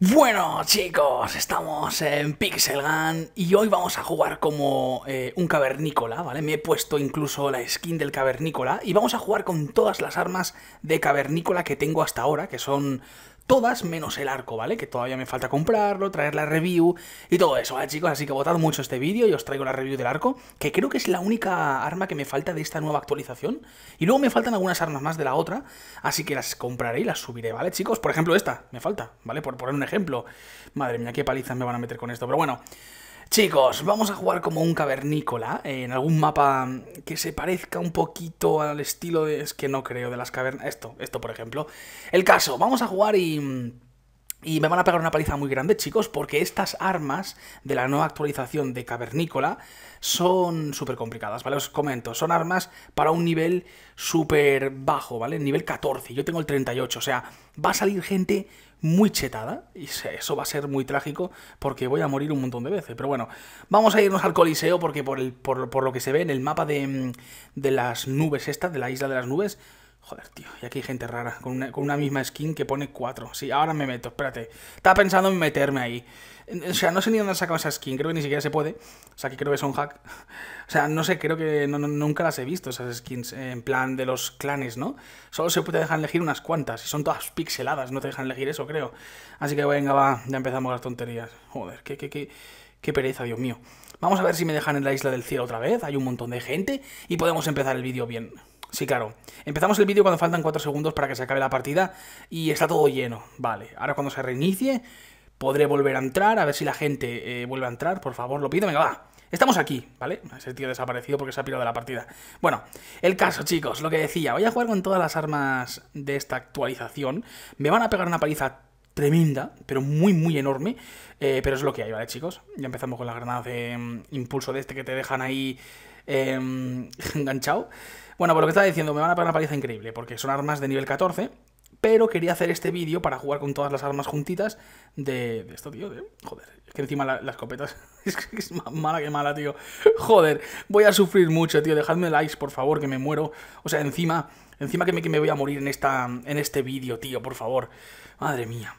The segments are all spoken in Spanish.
Bueno chicos, estamos en Pixel Gun y hoy vamos a jugar como eh, un cavernícola, ¿vale? Me he puesto incluso la skin del cavernícola y vamos a jugar con todas las armas de cavernícola que tengo hasta ahora, que son todas menos el arco, ¿vale? Que todavía me falta comprarlo, traer la review y todo eso, ¿vale, chicos? Así que votad mucho este vídeo y os traigo la review del arco, que creo que es la única arma que me falta de esta nueva actualización. Y luego me faltan algunas armas más de la otra, así que las compraré y las subiré, ¿vale, chicos? Por ejemplo, esta, me falta, ¿vale? Por poner un ejemplo. Madre mía, qué palizas me van a meter con esto, pero bueno... Chicos, vamos a jugar como un cavernícola, eh, en algún mapa que se parezca un poquito al estilo de... Es que no creo, de las cavernas... Esto, esto por ejemplo. El caso, vamos a jugar y... Y me van a pegar una paliza muy grande, chicos, porque estas armas de la nueva actualización de Cavernícola son súper complicadas, ¿vale? Os comento, son armas para un nivel súper bajo, ¿vale? Nivel 14, yo tengo el 38, o sea, va a salir gente muy chetada, y eso va a ser muy trágico porque voy a morir un montón de veces. Pero bueno, vamos a irnos al Coliseo porque por, el, por, lo que se ve en el mapa de, mm, de las nubes esta de la isla de las nubes, Joder, tío, y aquí hay gente rara, con una, con una misma skin que pone 4. Sí, ahora me meto, espérate. Estaba pensando en meterme ahí. O sea, no sé ni dónde han sacado esa skin, creo que ni siquiera se puede. O sea, que creo que son hack. O sea, no sé, creo que nunca las he visto esas skins eh, en plan de los clanes, ¿no? Solo se puede dejan elegir unas cuantas y son todas pixeladas, no te dejan elegir eso, creo. Así que venga, va, ya empezamos las tonterías. Joder, qué, qué, qué, qué pereza, Dios mío. Vamos a ver si me dejan en la isla del cielo otra vez, hay un montón de gente y podemos empezar el vídeo bien. Sí, claro. Empezamos el vídeo cuando faltan 4 segundos para que se acabe la partida y está todo lleno. Vale, ahora cuando se reinicie podré volver a entrar, a ver si la gente eh, vuelve a entrar, por favor, lo pido, venga, va. Estamos aquí, ¿vale? Ese tío desaparecido porque se ha pirado de la partida. Bueno, el caso, chicos, lo que decía, voy a jugar con todas las armas de esta actualización. Me van a pegar una paliza tremenda, pero muy, muy enorme. Eh, pero es lo que hay, ¿vale, chicos? Ya empezamos con las granadas de mm, impulso de este que te dejan ahí em, enganchado. Bueno, por lo que estaba diciendo, me van a poner una paliza increíble, porque son armas de nivel 14, pero quería hacer este vídeo para jugar con todas las armas juntitas de, esto, tío. joder, es que encima las copetas, es que es, mala que mala, tío. Joder, voy a sufrir mucho, tío. Dejadme likes, por favor, que me muero. O sea, encima, encima que me, que me voy a morir en, esta, en este vídeo, tío, por favor. Madre mía.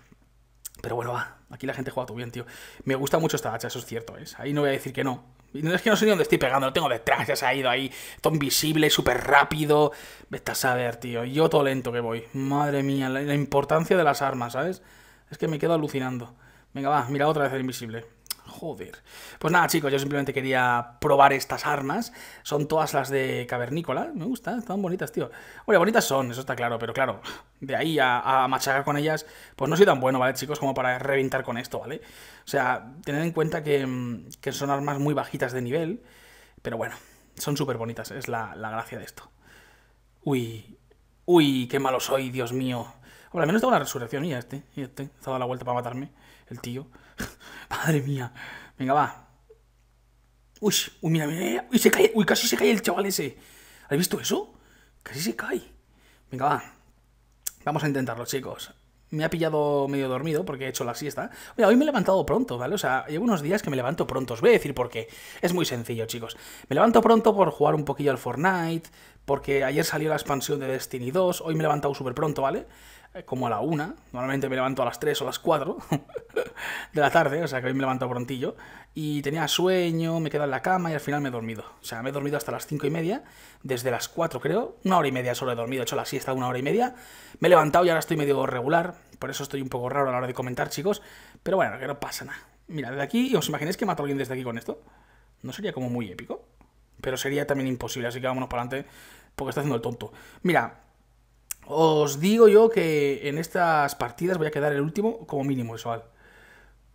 Pero bueno, va, aquí la gente juega todo bien, tío. Me gusta mucho esta hacha, eso es cierto, ¿eh? Ahí no voy a decir que no es que no sé ni dónde estoy pegando, lo tengo detrás, ya se ha ido ahí. Todo invisible, súper rápido. Vete a saber, tío. yo todo lento que voy. Madre mía, la, la importancia de las armas, ¿sabes? Es que me quedo alucinando. Venga, va, mira otra vez el invisible. Joder. Pues nada, chicos, yo simplemente quería probar estas armas. Son todas las de cavernícola. Me gustan, están bonitas, tío. Bueno, bonitas son, eso está claro, pero claro, de ahí a, machacar con ellas, pues no soy tan bueno, ¿vale, chicos? Como para reventar con esto, ¿vale? O sea, tened en cuenta que, mm, son armas muy bajitas de nivel, pero bueno, son súper bonitas, es la, la gracia de esto. Uy, uy, qué malo soy, Dios mío. Hombre, al menos tengo una resurrección y ya este, y este. ha dado la vuelta para matarme, el tío. Madre mía. Venga, va. Uy, uy, mira, mira. Uy, se cae. Uy, casi se cae el chaval ese. ¿Has visto eso? Casi se cae. Venga, va. Vamos a intentarlo, chicos. Me ha pillado medio dormido porque he hecho la siesta. Mira, hoy me he levantado pronto, ¿vale? O sea, llevo unos días que me levanto pronto. Os voy a decir por qué. Es muy sencillo, chicos. Me levanto pronto por jugar un poquillo al Fortnite, porque ayer salió la expansión de Destiny 2, hoy me he levantado súper pronto, ¿vale? Eh, como a la una, normalmente me levanto a las tres o a las cuatro de la tarde, o sea que hoy me levantado prontillo, y tenía sueño, me he en la cama y al final me he dormido. O sea, me he dormido hasta las cinco y media, desde las cuatro creo, una hora y media solo he dormido, he hecho la siesta una hora y media, me he levantado y ahora estoy medio regular, por eso estoy un poco raro a la hora de comentar, chicos, pero bueno, que no pasa nada. Mira, desde aquí, ¿os imagináis que mato a alguien desde aquí con esto? ¿No sería como muy épico? pero sería también imposible, así que vámonos para adelante porque está haciendo el tonto. Mira, os digo yo que en estas partidas voy a quedar el último como mínimo, eso, al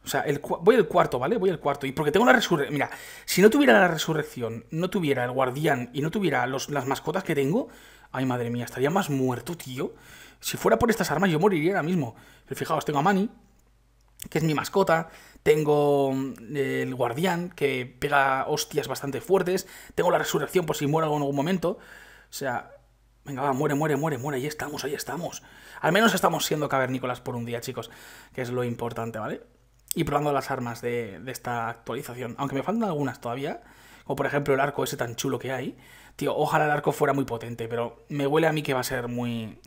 O sea, voy al cuarto, ¿vale? Voy al cuarto. Y porque tengo la resurrección. Mira, si no tuviera la resurrección, no tuviera el guardián y no tuviera las mascotas que tengo. Ay, madre mía, estaría más muerto, tío. Si fuera por estas armas, yo moriría ahora mismo. Pero fijaos, tengo a Manny, que es mi mascota. Tengo mm, el guardián, que pega hostias bastante fuertes. Tengo la resurrección por si muero en algún momento. O sea, venga, va, muere, muere, muere, muere, ahí estamos, ahí estamos. Al menos estamos siendo cavernícolas por un día, chicos, que es lo importante, ¿vale? Y probando las armas de, esta actualización, aunque me faltan algunas todavía, como por ejemplo el arco ese tan chulo que hay. Tío, ojalá el arco fuera muy potente, pero me huele a mí que va a ser muy...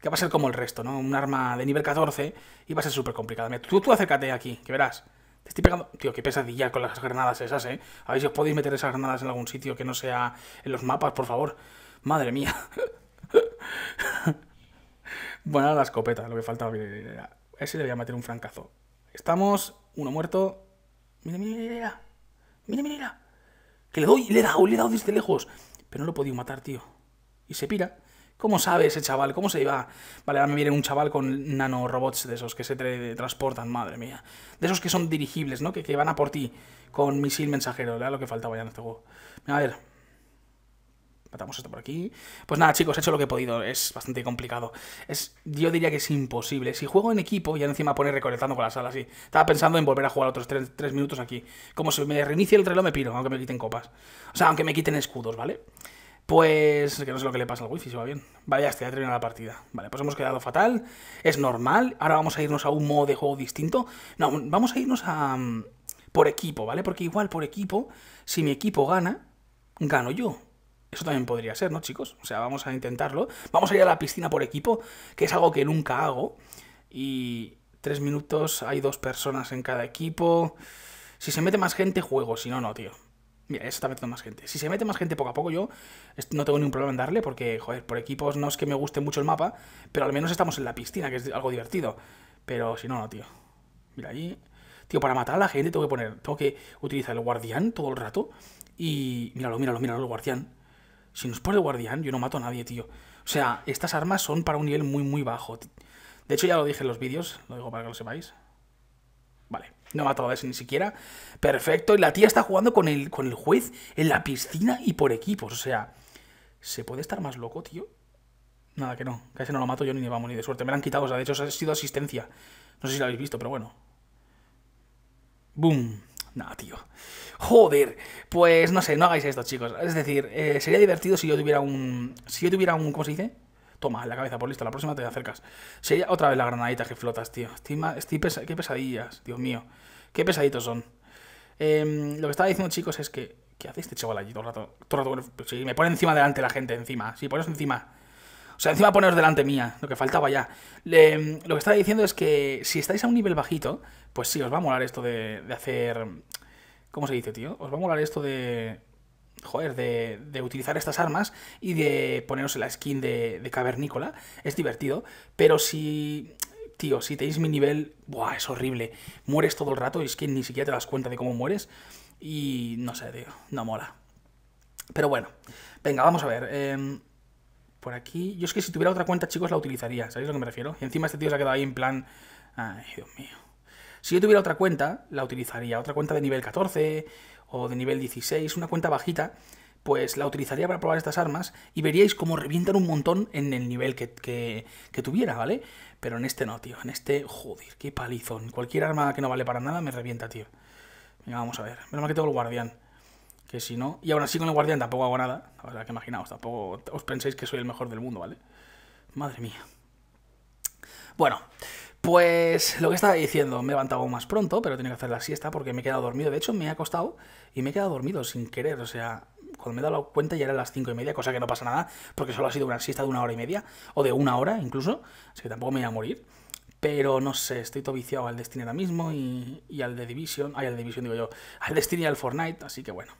Que va a ser como el resto, ¿no? Un arma de nivel 14 y va a ser súper complicada. tú, tú acércate aquí, que verás. Te estoy pegando... Tío, qué pesadilla con las granadas esas, ¿eh? A ver si os podéis meter esas granadas en algún sitio que no sea en los mapas, por favor. Madre mía. bueno, la escopeta, lo que faltaba. Era... Ese le voy a meter un francazo. Estamos, uno muerto. Mira, mira, mira. Mira, mira, Que le doy, le he dado, le he dado desde lejos. Pero no lo he podido matar, tío. Y se pira. ¿Cómo sabe ese chaval? ¿Cómo se iba? Vale, ahora me viene un chaval con nanorobots de esos que se transportan, madre mía. De esos que son dirigibles, ¿no? Que, que van a por ti con misil mensajero. Era lo que faltaba ya en este juego. A ver, matamos esto por aquí. Pues nada, chicos, he hecho lo que he podido. Es bastante complicado. Es, yo diría que es imposible. Si juego en equipo, ya encima pone recolectando con la sala, así. Estaba pensando en volver a jugar otros 3 minutos aquí. Como si me reinicie el reloj, me piro, aunque me quiten copas. O sea, aunque me quiten escudos, ¿vale? Pues que no sé lo que le pasa al wifi, si va bien. Vale, ya está, ya terminado la partida. Vale, pues hemos quedado fatal. Es normal. Ahora vamos a irnos a un modo de juego distinto. No, vamos a irnos a... Mm, por equipo, ¿vale? Porque igual por equipo, si mi equipo gana, gano yo. Eso también podría ser, ¿no, chicos? O sea, vamos a intentarlo. Vamos a ir a la piscina por equipo, que es algo que nunca hago. Y tres minutos, hay dos personas en cada equipo. Si se mete más gente, juego. Si no, no, tío. Mira, eso está metiendo más gente. Si se mete más gente poco a poco, yo no tengo ningún problema en darle, porque, joder, por equipos no es que me guste mucho el mapa, pero al menos estamos en la piscina, que es algo divertido. Pero si no, no, tío. Mira, allí... Tío, para matar a la gente tengo que poner... Tengo que utilizar el guardián todo el rato. Y... Míralo, míralo, míralo, el guardián. Si no es por el guardián, yo no mato a nadie, tío. O sea, estas armas son para un nivel muy, muy bajo. De hecho, ya lo dije en los vídeos, lo digo para que lo sepáis. Vale, no mato a ese ni siquiera. Perfecto, y la tía está jugando con el, con el juez en la piscina y por equipos. O sea, ¿se puede estar más loco, tío? Nada, que no. Casi no lo mato yo ni va vamos ni de suerte. Me lo han quitado, o sea, de hecho, ha sido asistencia. No sé si lo habéis visto, pero bueno. Boom. No, tío. Joder. Pues no sé, no hagáis esto, chicos. Es decir, eh, sería divertido si yo tuviera un... Si yo tuviera un... ¿Cómo se dice? Toma, la cabeza, por listo. La próxima te acercas. Sería otra vez la granadita que flotas, tío. Estoy, Qué pesadillas, Dios mío. Qué pesaditos son. Em, lo que estaba diciendo, chicos, es que... ¿Qué hace este chaval allí todo el rato? Todo el rato... Sí, me pone encima delante la gente, encima. Sí, pones encima sea, encima poneros delante mía, lo que faltaba ya. lo que estaba diciendo es que si estáis a un nivel bajito, pues sí, os va a molar esto de, hacer... ¿Cómo se dice, tío? Os va a molar esto de... Joder, de, utilizar estas armas y de poneros la skin de, de cavernícola. Es divertido. Pero si tío, si tenéis mi nivel, buah, es horrible. Mueres todo el rato y es que ni siquiera te das cuenta de cómo mueres. Y no sé, tío, no mola. Pero bueno, venga, vamos a ver. Eh, por aquí. Yo es que si tuviera otra cuenta, chicos, la utilizaría. ¿Sabéis a lo que me refiero? Y encima este tío se ha quedado ahí en plan. Ay, Dios mío. Si yo tuviera otra cuenta, la utilizaría. Otra cuenta de nivel 14 o de nivel 16, una cuenta bajita, pues la utilizaría para probar estas armas y veríais cómo revientan un montón en el nivel que, tuviera, ¿vale? Pero en este no, tío. En este, joder, qué palizón. Cualquier arma que no vale para nada me revienta, tío. Venga, vamos a ver. Menos mal que tengo el guardián que si no... Y aún así con el guardián tampoco hago nada. O sea, que imaginaos, tampoco os penséis que soy el mejor del mundo, ¿vale? Madre mía. Bueno, pues lo que estaba diciendo, me he levantado más pronto, pero tenía que hacer la siesta porque me he quedado dormido. De hecho, me he acostado y me he quedado dormido sin querer. O sea, cuando me he dado cuenta ya eran las cinco y media, cosa que no pasa nada, porque solo ha sido una siesta de una hora y media, o de una hora incluso, así que tampoco me voy a morir. Pero no sé, estoy todo viciado al Destiny ahora mismo y, y al de Division, ay, al de Division digo yo, al Destiny y al Fortnite, así que bueno.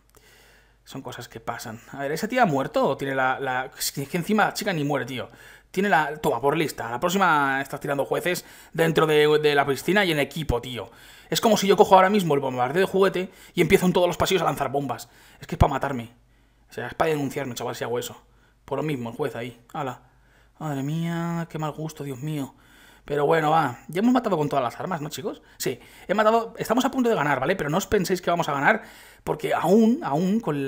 Son cosas que pasan. A ver, ¿ese tía ha muerto o tiene la... Es que encima la chica ni muere, tío. Tiene la... Toma, por lista. La próxima está tirando jueces dentro de, de la piscina y en equipo, tío. Es como si yo cojo ahora mismo el bombardeo de juguete y empiezo en todos los pasillos a lanzar bombas. Es que es para matarme. O sea, es para denunciarme, chaval, si hago eso. Por lo mismo, el juez ahí. Hala. Madre mía, qué mal gusto, Dios mío. Pero bueno, va. Ya hemos matado con todas las armas, ¿no, chicos? Sí, he matado. Estamos a punto de ganar, ¿vale? Pero no os penséis que vamos a ganar, porque aún, aún con,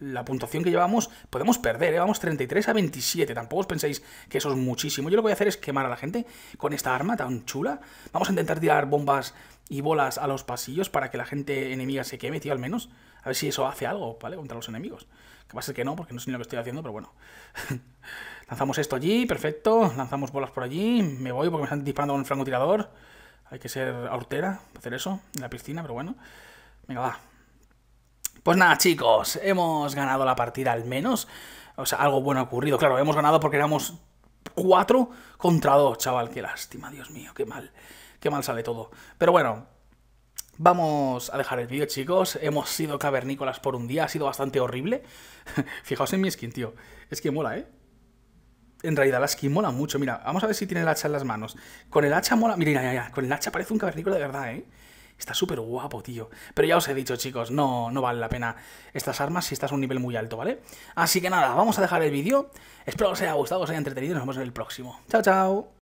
la puntuación que llevamos, podemos perder, ¿eh? Vamos 33 a 27. Tampoco os penséis que eso es muchísimo. Yo lo que voy a hacer es quemar a la gente con esta arma tan chula. Vamos a intentar tirar bombas y bolas a los pasillos para que la gente enemiga se queme, tío, al menos. A ver si eso hace algo, ¿vale? Contra los enemigos. Que pasa que no, porque no sé ni lo que estoy haciendo, pero bueno. Lanzamos esto allí, perfecto. Lanzamos bolas por allí. Me voy porque me están disparando con el francotirador. Hay que ser aurtera para hacer eso en la piscina, pero bueno. Venga, va. Pues nada, chicos, hemos ganado la partida al menos. O sea, algo bueno ha ocurrido. Claro, hemos ganado porque éramos 4 contra 2, chaval. Qué lástima, Dios mío, qué mal. Qué mal sale todo. Pero bueno, Vamos a dejar el vídeo, chicos. Hemos sido cavernícolas por un día, ha sido bastante horrible. Fijaos en mi skin, tío. Es que mola, ¿eh? en realidad la skin mola mucho. Mira, vamos a ver si tiene el hacha en las manos. Con el hacha mola... Mira, mira, con el hacha parece un cavernícola de verdad, ¿eh? Está súper guapo, tío. Pero ya os he dicho, chicos, no, no vale la pena estas armas si estás a un nivel muy alto, ¿vale? Así que nada, vamos a dejar el vídeo. Espero que os haya gustado, os haya entretenido y nos vemos en el próximo. Chao, chao.